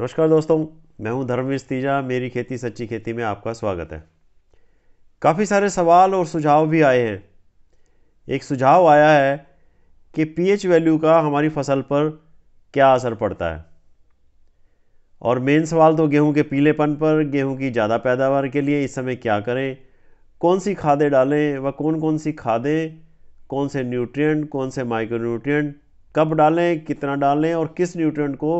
नमस्कार दोस्तों मैं हूं धर्मवीर तीजा मेरी खेती सच्ची खेती में आपका स्वागत है काफ़ी सारे सवाल और सुझाव भी आए हैं एक सुझाव आया है कि पीएच वैल्यू का हमारी फसल पर क्या असर पड़ता है और मेन सवाल तो गेहूं के पीलेपन पर गेहूं की ज़्यादा पैदावार के लिए इस समय क्या करें कौन सी खादें डालें व कौन कौन सी खादें कौन से न्यूट्रिएंट कौन से माइक्रो न्यूट्रिएंट कब डालें कितना डालें और किस न्यूट्रिएंट को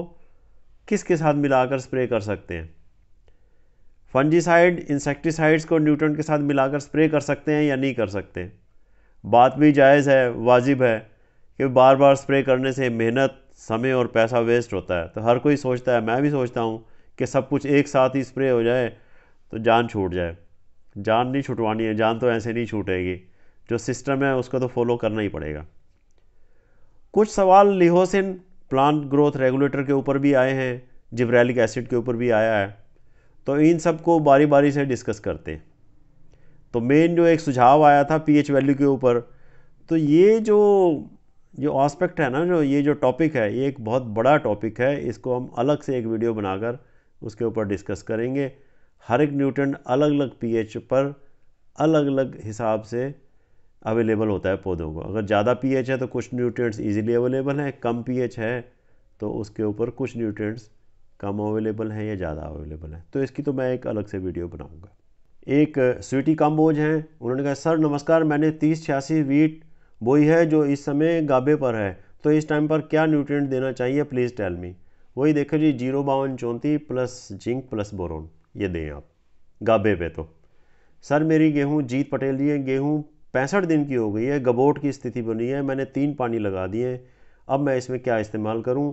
किसके साथ मिलाकर स्प्रे कर सकते हैं फंजीसाइड इंसेक्टिसाइड्स को न्यूट्रंट के साथ मिलाकर स्प्रे कर सकते हैं या नहीं कर सकते बात भी जायज़ है वाजिब है कि बार बार स्प्रे करने से मेहनत समय और पैसा वेस्ट होता है तो हर कोई सोचता है मैं भी सोचता हूँ कि सब कुछ एक साथ ही स्प्रे हो जाए तो जान छूट जाए जान नहीं छुटवानी है जान तो ऐसे नहीं छूटेगी जो सिस्टम है उसको तो फॉलो करना ही पड़ेगा कुछ सवाल लिहोसिन प्लांट ग्रोथ रेगुलेटर के ऊपर भी आए हैं जिब्रैलिक एसिड के ऊपर भी आया है तो इन सब को बारी बारी से डिस्कस करते हैं तो मेन जो एक सुझाव आया था पीएच वैल्यू के ऊपर तो ये जो जो ऑस्पेक्ट है ना जो ये जो टॉपिक है ये एक बहुत बड़ा टॉपिक है इसको हम अलग से एक वीडियो बनाकर उसके ऊपर डिस्कस करेंगे हर एक न्यूट्रेंट अलग अलग पीएच पर अलग अलग हिसाब से अवेलेबल होता है पौधों को अगर ज़्यादा पीएच है तो कुछ न्यूट्रिएंट्स इजीली अवेलेबल हैं कम पीएच है तो उसके ऊपर कुछ न्यूट्रिएंट्स कम अवेलेबल हैं या ज़्यादा अवेलेबल हैं तो इसकी तो मैं एक अलग से वीडियो बनाऊँगा एक स्वीटी काम्बोज हैं उन्होंने कहा सर नमस्कार मैंने तीस छियासी वीट बोई है जो इस समय गाबे पर है तो इस टाइम पर क्या न्यूट्रिएंट देना चाहिए प्लीज़ टेल मी वही देखो जी जीरो बावन चौंतीस प्लस जिंक प्लस बोरोन ये दें आप गाबे पे तो सर मेरी गेहूँ जीत पटेल जी हैं गेहूँ पैंसठ दिन की हो गई है गबोट की स्थिति बनी है मैंने तीन पानी लगा दिए अब मैं इसमें क्या इस्तेमाल करूँ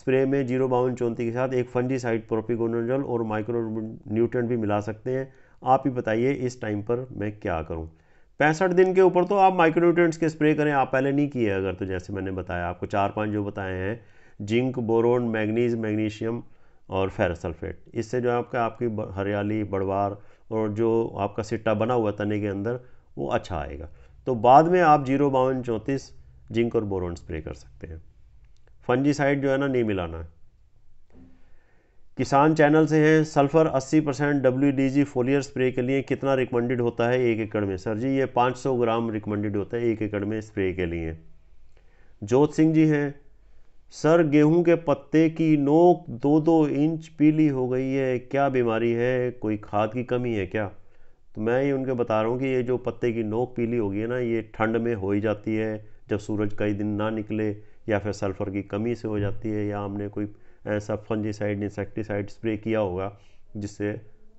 स्प्रे में जीरो बावन चौंती के साथ एक साइड प्रोपिकोनोजल और माइक्रो न्यूट्रन भी मिला सकते हैं आप ही बताइए इस टाइम पर मैं क्या करूँ पैंसठ दिन के ऊपर तो आप माइक्रो न्यूट्रेंट्स के स्प्रे करें आप पहले नहीं किए अगर तो जैसे मैंने बताया आपको चार पाँच जो बताए हैं जिंक बोरोन मैगनीज मैग्नीशियम और फेरसल्फेट इससे जो आपका आपकी हरियाली बड़वार और जो आपका सिट्टा बना हुआ तने के अंदर वो अच्छा आएगा तो बाद में आप जीरो बावन चौंतीस जिंक और बोरोन स्प्रे कर सकते हैं फंजीसाइड जो है ना नहीं मिलाना है किसान चैनल से हैं sulphur 80 percent W foliar spray के लिए कितना रिकमेंडेड होता है एक एकड़ में सर जी ये 500 ग्राम रिकमेंडेड होता है एक एकड़ में स्प्रे के लिए जोत सिंह जी हैं सर गेहूं के पत्ते की नोक दो दो इंच पीली हो गई है क्या बीमारी है कोई खाद की कमी है क्या तो मैं ये उनको बता रहा हूँ कि ये जो पत्ते की नोक पीली होगी है ना ये ठंड में हो ही जाती है जब सूरज कई दिन ना निकले या फिर सल्फ़र की कमी से हो जाती है या हमने कोई ऐसा फंजीसाइड इंसेक्टिसाइड स्प्रे किया होगा जिससे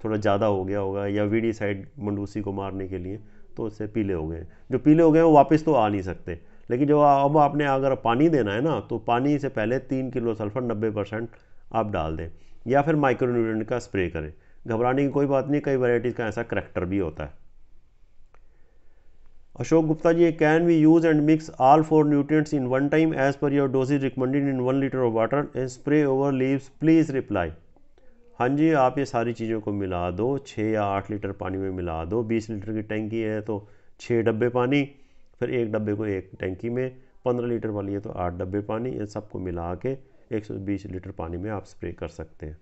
थोड़ा ज़्यादा हो गया होगा या साइड मंडूसी को मारने के लिए तो उससे पीले हो गए जो पीले हो गए वो वापस तो आ नहीं सकते लेकिन जो अब आपने अगर पानी देना है ना तो पानी से पहले तीन किलो सल्फ़र नब्बे परसेंट आप डाल दें या फिर माइक्रोन्यूट्रेंट का स्प्रे करें घबराने की कोई बात नहीं कई वैरायटीज़ का ऐसा करैक्टर भी होता है Ashok Gupta ji can we use and mix all four nutrients in one time as per your dosages recommended in one litre of water and spray over leaves please reply हाँ जी आप ये सारी चीज़ों को मिला दो छः या आठ लीटर पानी में मिला दो बीस लीटर की टैंकी है तो छः डब्बे पानी फिर एक डब्बे को एक टैंकी में पंद्रह लीटर वाली है तो आठ डब्बे पानी इन सबको मिला के एक सौ बीस लीटर पानी में आप स्प्रे कर सकते हैं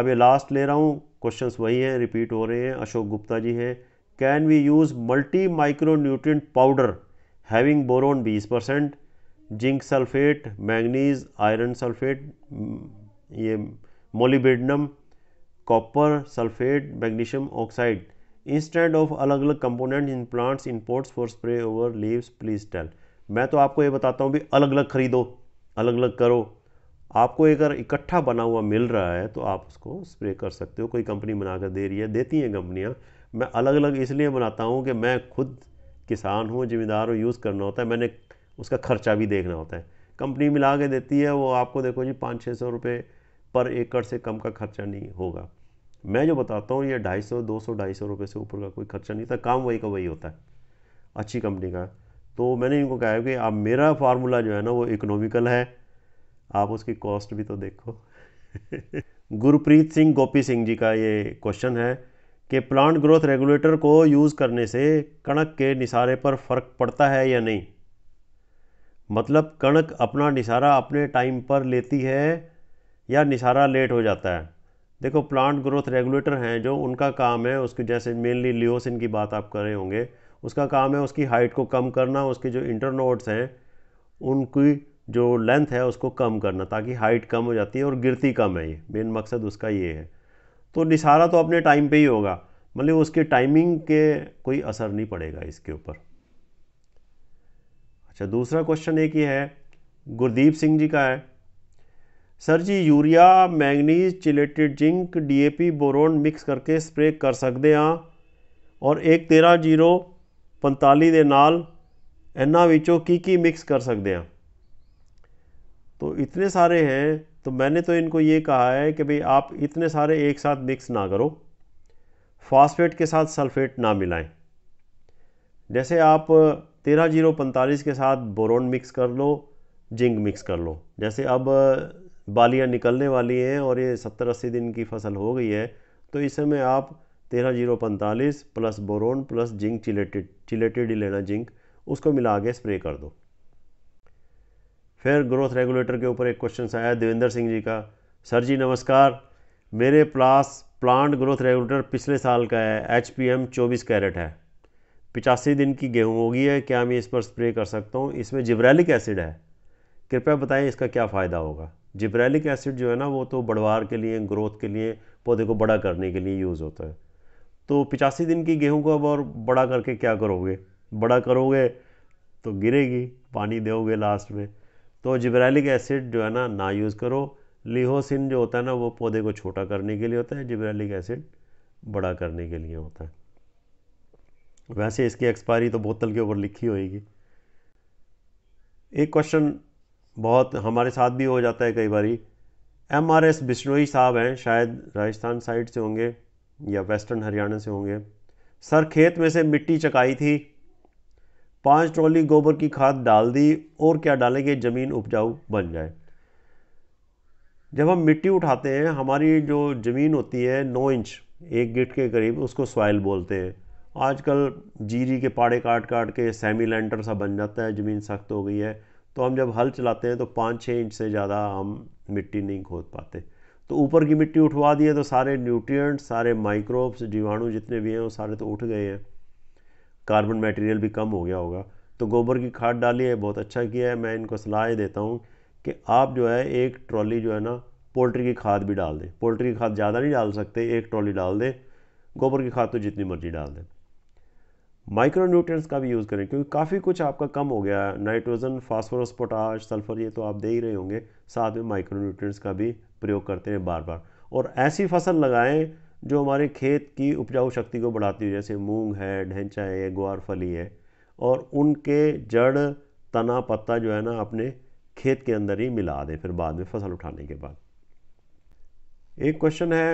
अब ये लास्ट ले रहा हूँ क्वेश्चन वही हैं रिपीट हो रहे हैं अशोक गुप्ता जी हैं can we use multi micro nutrient powder having boron 20 percent zinc sulphate manganese iron sulphate ये molybdenum copper sulphate magnesium oxide instant of अलग अलग component in plants imports for spray over leaves please tell मैं तो आपको ये बताता हूँ भी अलग अलग खरीदो अलग अलग करो आपको अगर इकट्ठा बना हुआ मिल रहा है तो आप उसको स्प्रे कर सकते हो कोई कंपनी बना कर दे रही है देती हैं कंपनियाँ मैं अलग अलग इसलिए बनाता हूँ कि मैं खुद किसान हूँ जिम्मेदार हूँ यूज़ करना होता है मैंने उसका खर्चा भी देखना होता है कंपनी मिला के देती है वो आपको देखो जी पाँच छः सौ रुपये पर एकड़ से कम का खर्चा नहीं होगा मैं जो बताता हूँ ये ढाई सौ दो सौ ढाई सौ रुपये से ऊपर का कोई खर्चा नहीं था काम वही का वही होता है अच्छी कंपनी का तो मैंने इनको कहा है कि आप मेरा फार्मूला जो है ना वो इकोनॉमिकल है आप उसकी कॉस्ट भी तो देखो गुरप्रीत सिंह गोपी सिंह जी का ये क्वेश्चन है कि प्लांट ग्रोथ रेगुलेटर को यूज़ करने से कणक के निसारे पर फ़र्क पड़ता है या नहीं मतलब कणक अपना निसारा अपने टाइम पर लेती है या निसारा लेट हो जाता है देखो प्लांट ग्रोथ रेगुलेटर हैं जो उनका काम है उसके जैसे मेनली लियोसिन की बात आप कर रहे होंगे उसका काम है उसकी हाइट को कम करना उसके जो इंटरनोड्स हैं उनकी जो लेंथ है उसको कम करना ताकि हाइट कम हो जाती है और गिरती कम है ये मेन मकसद उसका ये है तो निशारा तो अपने टाइम पे ही होगा मतलब उसके टाइमिंग के कोई असर नहीं पड़ेगा इसके ऊपर अच्छा दूसरा क्वेश्चन एक ही है गुरदीप सिंह जी का है sir ji urea manganese chelated zinc DAP boron mix करके स्प्रे कर सकते हाँ और एक तेरह जीरो पंताली ਦੇ ਨਾਲ ਇਹਨਾਂ ਵਿੱਚੋਂ ਕੀ ਕੀ ਮਿਕਸ तो इतने सारे हैं तो मैंने तो इनको ये कहा है कि भाई आप इतने सारे एक साथ मिक्स ना करो फास्फेट के साथ सल्फेट ना मिलाएं जैसे आप तेरह जीरो पैंतालीस के साथ बोरोन मिक्स कर लो जिंक मिक्स कर लो जैसे अब बालियाँ निकलने वाली हैं और ये सत्तर अस्सी दिन की फसल हो गई है तो इस समय आप तेरह जीरो पैंतालीस plus boron plus zinc chelated chelated ही लेना जिंक उसको मिला के स्प्रे कर दो फिर ग्रोथ रेगुलेटर के ऊपर एक क्वेश्चन आया देवेंद्र सिंह जी का सर जी नमस्कार मेरे प्लास प्लांट ग्रोथ रेगुलेटर पिछले साल का है एच पी एम चौबीस कैरेट है पिचासी दिन की गेहूं होगी है क्या मैं इस पर स्प्रे कर सकता हूँ इसमें जिब्रैलिक एसिड है कृपया बताएं इसका क्या फ़ायदा होगा जिब्रैलिक एसिड जो है ना वो तो बढ़वार के लिए ग्रोथ के लिए पौधे को बड़ा करने के लिए यूज़ होता है तो पिचासी दिन की गेहूँ को अब और बड़ा करके क्या करोगे बड़ा करोगे तो गिरेगी पानी दोगे लास्ट में तो जिब्रैलिक एसिड जो है ना ना यूज़ करो लिहोसिन जो होता है ना वो पौधे को छोटा करने के लिए होता है जिब्रैलिक एसिड बड़ा करने के लिए होता है वैसे इसकी एक्सपायरी तो बोतल के ऊपर लिखी होएगी एक क्वेश्चन बहुत हमारे साथ भी हो जाता है कई बारी एम आर एस बिश्नोई साहब हैं शायद राजस्थान साइड से होंगे या वेस्टर्न हरियाणा से होंगे सर खेत में से मिट्टी चकाई थी पाँच ट्रॉली गोबर की खाद डाल दी और क्या डालेंगे ज़मीन उपजाऊ बन जाए जब हम मिट्टी उठाते हैं हमारी जो ज़मीन होती है नौ इंच एक गिट के करीब उसको सॉइल बोलते हैं आजकल जीरी के पाड़े काट काट के सेमी लेंटर सा बन जाता है ज़मीन सख्त हो गई है तो हम जब हल चलाते हैं तो पाँच छः इंच से ज़्यादा हम मिट्टी नहीं खोद पाते तो ऊपर की मिट्टी उठवा दी है तो सारे न्यूट्रिएंट्स सारे माइक्रोब्स जीवाणु जितने भी हैं वो सारे तो उठ गए हैं कार्बन मटेरियल भी कम हो गया होगा तो गोबर की खाद डाली है बहुत अच्छा किया है मैं इनको सलाह देता हूँ कि आप जो है एक ट्रॉली जो है ना पोल्ट्री की खाद भी डाल दें पोल्ट्री की खाद ज़्यादा नहीं डाल सकते एक ट्रॉली डाल दें गोबर की खाद तो जितनी मर्जी डाल दें माइक्रो न्यूट्रेंट्स का भी यूज़ करें क्योंकि काफ़ी कुछ आपका कम हो गया है नाइट्रोजन फास्फोरस पोटाश सल्फर ये तो आप दे ही रहे होंगे साथ में माइक्रो न्यूट्रेंट्स का भी प्रयोग करते हैं बार बार और ऐसी फसल लगाएं जो हमारे खेत की उपजाऊ शक्ति को बढ़ाती है जैसे मूंग है ढेंचा है ग्वार फली है और उनके जड़ तना पत्ता जो है ना अपने खेत के अंदर ही मिला दें फिर बाद में फसल उठाने के बाद एक क्वेश्चन है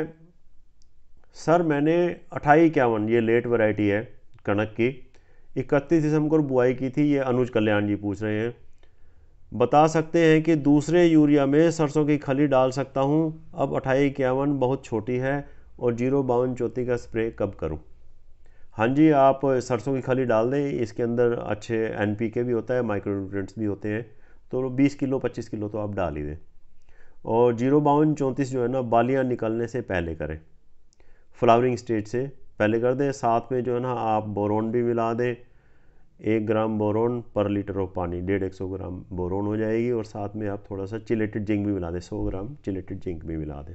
सर मैंने अठाई इक्यावन ये लेट वैरायटी है कणक की इकतीस दिसंबर को बुआई की थी ये अनुज कल्याण जी पूछ रहे हैं बता सकते हैं कि दूसरे यूरिया में सरसों की खली डाल सकता हूँ अब अठाई इक्यावन बहुत छोटी है और जीरो बावन चौथी का स्प्रे कब करूँ हाँ जी आप सरसों की खली डाल दें इसके अंदर अच्छे एन के भी होता है माइक्रोन्यूट्रेंट्स भी होते हैं तो 20 किलो 25 किलो तो आप डाल ही दें और जीरो बावन चौंतीस जो है ना बालियाँ निकलने से पहले करें फ्लावरिंग स्टेज से पहले कर दें साथ में जो है ना आप बोरोन भी मिला दें एक gram boron per litre of पानी डेढ़ एक सौ ग्राम बोरोन हो जाएगी और साथ में आप थोड़ा सा चिलेटेड जिंक भी मिला दें सौ ग्राम चिलेटेड जिंक भी मिला दें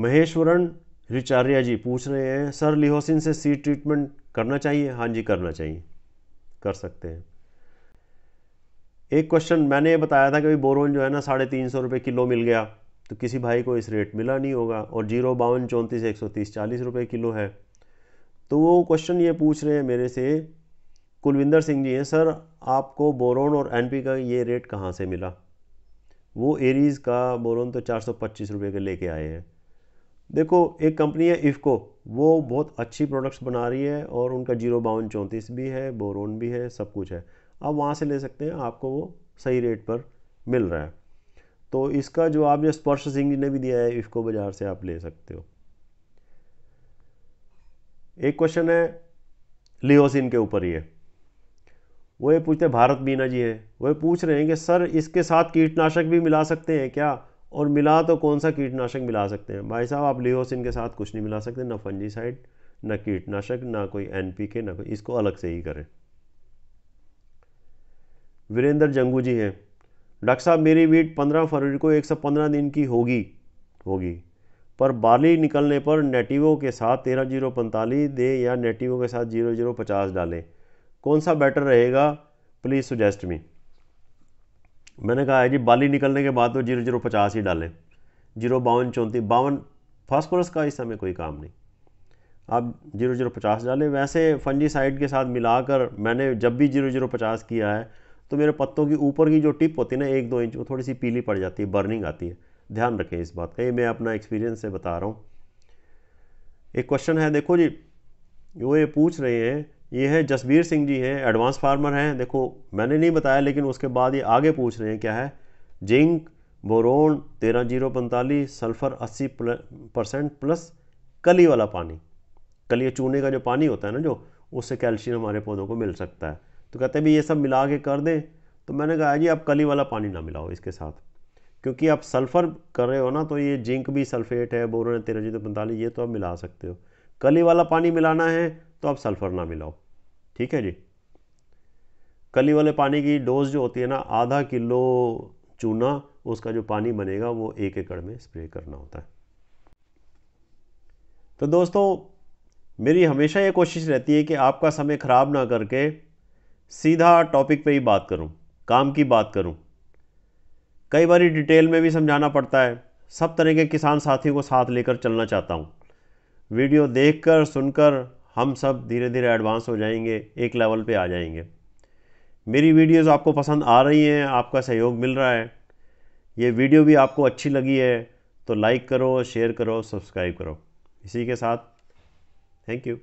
महेश्वरन रिचार्या जी पूछ रहे हैं सर लिहोसिन से सी ट्रीटमेंट करना चाहिए हाँ जी करना चाहिए कर सकते हैं एक क्वेश्चन मैंने ये बताया था कि भाई बोरोन जो है ना साढ़े तीन सौ रुपये किलो मिल गया तो किसी भाई को इस रेट मिला नहीं होगा और जीरो बावन चौंतीस एक सौ तीस चालीस रुपये किलो है तो वो क्वेश्चन ये पूछ रहे हैं मेरे से कुलविंदर सिंह जी हैं सर आपको बोरोन और एन का ये रेट कहाँ से मिला वो एरीज़ का बोरोन तो चार सौ पच्चीस रुपये का लेके आए हैं देखो एक कंपनी है इफ़को वो बहुत अच्छी प्रोडक्ट्स बना रही है और उनका जीरो बावन चौंतीस भी है बोरोन भी है सब कुछ है आप वहाँ से ले सकते हैं आपको वो सही रेट पर मिल रहा है तो इसका जो आप जो स्पर्श सिंह जी ने भी दिया है इफ़को बाज़ार से आप ले सकते हो एक क्वेश्चन है लियोसिन के ऊपर ये वो ये पूछते भारत बीना जी हैं वो ये पूछ रहे हैं कि सर इसके साथ कीटनाशक भी मिला सकते हैं क्या और मिला तो कौन सा कीटनाशक मिला सकते हैं भाई साहब आप लियोसिन के साथ कुछ नहीं मिला सकते ना फंजीसाइड ना कीटनाशक ना कोई एनपीके ना कोई इसको अलग से ही करें वीरेंद्र जंगू जी हैं डॉक्टर साहब मेरी वीट 15 फरवरी को 115 दिन की होगी होगी पर बाली निकलने पर नेटिवो के साथ तेरह जीरो पैंतालीस दे या नेटिवो के साथ जीरो जीरो पचास डालें कौन सा बेटर रहेगा प्लीज़ सुजेस्ट मी मैंने कहा है जी बाली निकलने के बाद तो जीरो जीरो पचास ही डालें जीरो बावन चौंतीस बावन फास्फोरस का इस समय कोई काम नहीं आप जीरो जीरो पचास डालें वैसे फंजीसाइड के साथ मिलाकर मैंने जब भी जीरो जीरो पचास किया है तो मेरे पत्तों की ऊपर की जो टिप होती है ना एक दो इंच वो थोड़ी सी पीली पड़ जाती है बर्निंग आती है ध्यान रखें इस बात का ये मैं अपना एक्सपीरियंस से बता रहा हूँ एक क्वेश्चन है देखो जी वो ये पूछ रहे हैं ये है जसबीर सिंह जी हैं एडवांस फार्मर हैं देखो मैंने नहीं बताया लेकिन उसके बाद ये आगे पूछ रहे हैं क्या है जिंक बोरोन तेरह जीरो पैंतालीस सल्फ़र अस्सी परसेंट प्लस कली वाला पानी कली चूने का जो पानी होता है ना जो उससे कैल्शियम हमारे पौधों को मिल सकता है तो कहते हैं भी ये सब मिला के कर दें तो मैंने कहा जी आप कली वाला पानी ना मिलाओ इसके साथ क्योंकि आप सल्फ़र कर रहे हो ना तो ये जिंक भी सल्फेट है बोरोन है तेरह जीरो पैंतालीस ये तो आप मिला सकते हो कली वाला पानी मिलाना है तो आप सल्फ़र ना मिलाओ ठीक है जी कली वाले पानी की डोज जो होती है ना आधा किलो चूना उसका जो पानी बनेगा वो एक एकड़ में स्प्रे करना होता है तो दोस्तों मेरी हमेशा ये कोशिश रहती है कि आपका समय ख़राब ना करके सीधा टॉपिक पे ही बात करूं काम की बात करूं कई बार डिटेल में भी समझाना पड़ता है सब तरह के किसान साथियों को साथ लेकर चलना चाहता हूं वीडियो देखकर सुनकर हम सब धीरे धीरे एडवांस हो जाएंगे एक लेवल पे आ जाएंगे मेरी वीडियोस आपको पसंद आ रही हैं आपका सहयोग मिल रहा है ये वीडियो भी आपको अच्छी लगी है तो लाइक करो शेयर करो सब्सक्राइब करो इसी के साथ थैंक यू